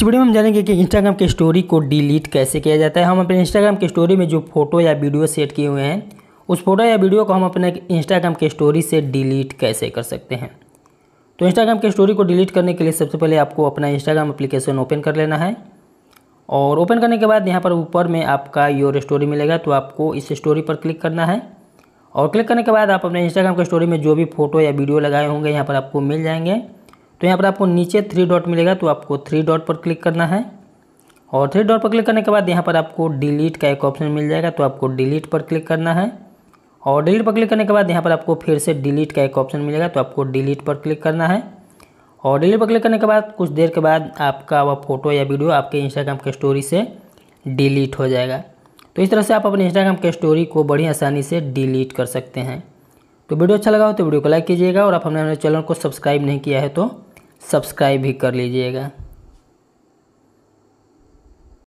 इस वीडियो में हम जानेंगे कि इंस्टाग्राम के स्टोरी को डिलीट कैसे किया जाता है हम अपने इंस्टाग्राम के स्टोरी में जो फोटो या वीडियो सेट किए हुए हैं उस फोटो या वीडियो को हम अपने इंस्टाग्राम के स्टोरी से डिलीट कैसे कर सकते हैं तो इंस्टाग्राम के स्टोरी को डिलीट करने के लिए सबसे पहले आपको अपना इंस्टाग्राम अप्लीकेशन ओपन कर लेना है और ओपन करने के बाद यहाँ पर ऊपर में आपका योर स्टोरी मिलेगा तो आपको इस स्टोरी पर क्लिक करना है और क्लिक करने के बाद आप अपने इंस्टाग्राम के स्टोरी में जो भी फोटो या वीडियो लगाए होंगे यहाँ पर आपको मिल जाएंगे तो यहाँ पर आपको नीचे थ्री डॉट मिलेगा तो आपको थ्री डॉट पर क्लिक करना है और थ्री डॉट पर क्लिक करने के बाद यहाँ पर आपको डिलीट का एक ऑप्शन मिल जाएगा तो आपको डिलीट पर क्लिक करना है और डिलीट पर क्लिक करने के बाद यहाँ पर आपको फिर से डिलीट का एक ऑप्शन मिलेगा तो आपको डिलीट पर क्लिक करना है और डिलीट पर क्लिक करने के बाद कुछ देर के बाद आपका वह फोटो या वीडियो आपके इंस्टाग्राम के स्टोरी से डिलीट हो जाएगा तो इस तरह से आप अपने इंस्टाग्राम के स्टोरी को बड़ी आसानी से डिलीट कर सकते हैं तो वीडियो अच्छा लगा हो तो वीडियो को लाइक कीजिएगा और आप हमने हमारे चैनल को सब्सक्राइब नहीं किया है तो सब्सक्राइब भी कर लीजिएगा